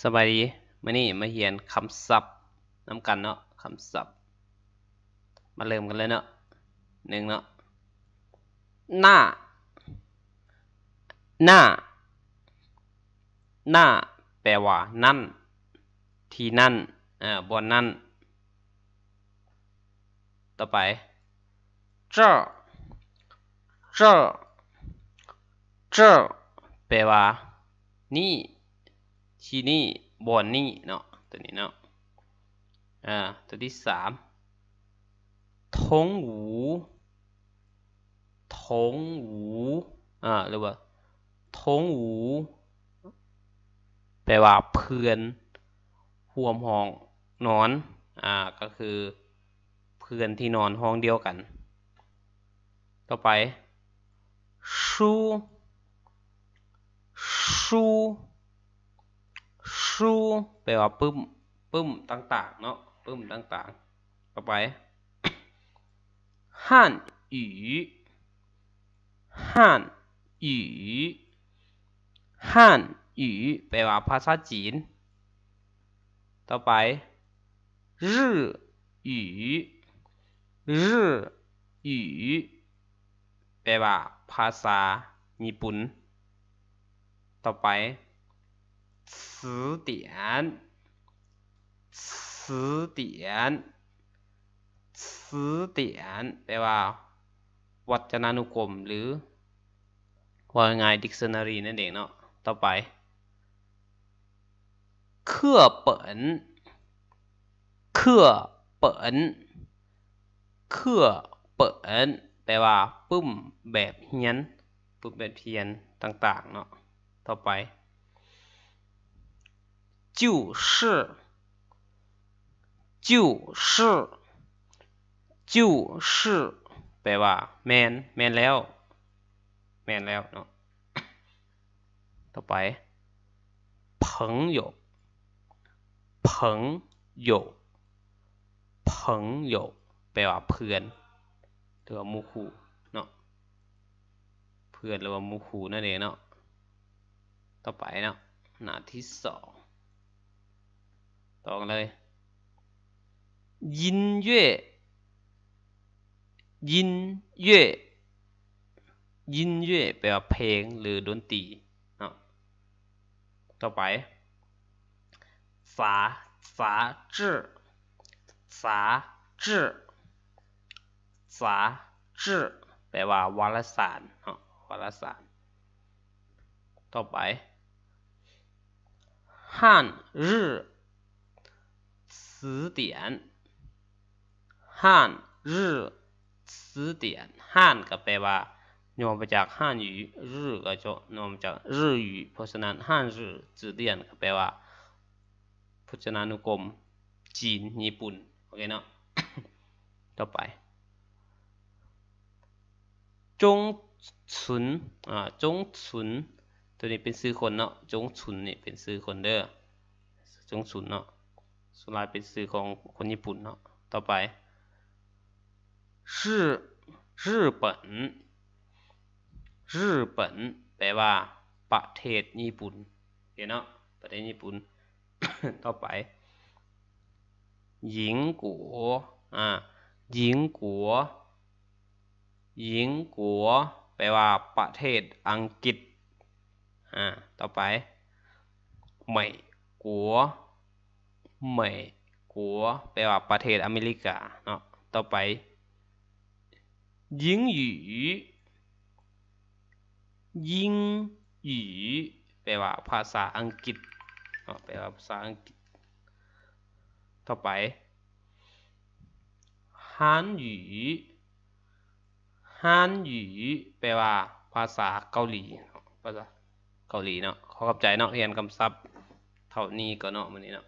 สบายดีมานี่มาเรียนคำศัพท์น้ำกันเนาะ คำศัพท์ มาเริ่มกันเลยเนาะหนึ่งเนาะ หน้า หน้า หน้าแปลว่า นั่น ที่นั่น อ่า บนนั่น ต่อไปเจ้าเจ้าเจ้าแปลว่า นี่ชีนี่ บอนนี่เนาะตัวนี้เนาะอ่า ตัวที่สาม ทงหู ทงหู อ่า หรือว่า ทงหู แปลว่าเพื่อน ห่วมห้องนอน อ่า ก็คือ เพื่อนที่นอนห้องเดียวกัน ต่อไป ชูชู true แปลว่าปึ้มปึ้มต่างๆเนาะปึ้มต่างๆ ต่อไป ฮั่นอีฮั่นอีฮั่นอีแปลว่าภาษาจีน ต่อไปรื่ออีรื่ออีแปลว่าภาษาญี่ปุ่น ต่อไป词典，词典，词典แปลว่า วัจนานุกรม หรือ ว่าไง dictionary นั่นเองเนาะ ต่อไป课本课本课本แปลว่าปุ่มแบบเฮียนปุ่มแบบเฮียน ต่าง ๆ เนาะ ต่อไป就是就是就是แปลว่าแมนแมนแล้วแมนแล้วเนาะต่อไป朋友朋友朋友แปว่าเพื่อนหรือวมูคูเนาะเพื่อนหรือว่ามูคูนั่นเองเนาะต่อไปเนาะหน้าที่สองต่อกเลย ยินเย่ยินเย่ยินเย่แปลว่าเพลงหรือดนตรีเนาะต่อไปสาสาจิสาจิสาจิแปลว่าวารสารเนาะวารสารต่อไปฮันรื词典汉日่词典汉ัก็แปลว่านมมาจาก汉语，日ก็จะนมมาจากรืเพราะฉะนั้นฮั่นรื้อ词典ก็แปลว่าพจนานุกรมจีนญี่ปุ่นโอเคเนาะต่อไป จงฉุนอ่าจงฉุน ตัวนี้เป็นซื่อคนเนาะจงฉุนนี่เป็นซื่อคนเด้อจงฉุนเนาะสุราเป็นสื่อของคนญี่ปุ่นเนาะ ต่อไปชื่อญี่ปุ่น ญี่ปุ่นแปลว่า ประเทศญี่ปุ่นเห็นเนาะ ประเทศญี่ปุ่น ต่อไป หญิงกัว อ่าหญิงกัว หญิงกัวแปลว่าประเทศอังกฤษ อ่า ต่อไปไม่กัวเมยกัวแปลว่าประเทศอเมริกาเนาะ ต่อไปยิงหยียิงหยีแปลว่าภาษาอังกฤษเนาะ แปลว่าภาษาอังกฤษ ต่อไปฮันหยีฮันหยีแปลว่าภาษาเกาหลีภาษาเกาหลีเนาะขอขอบใจเนาะ เรียนคำศัพท์ เท่านี้ก็เนาะมืนนี้เนาะ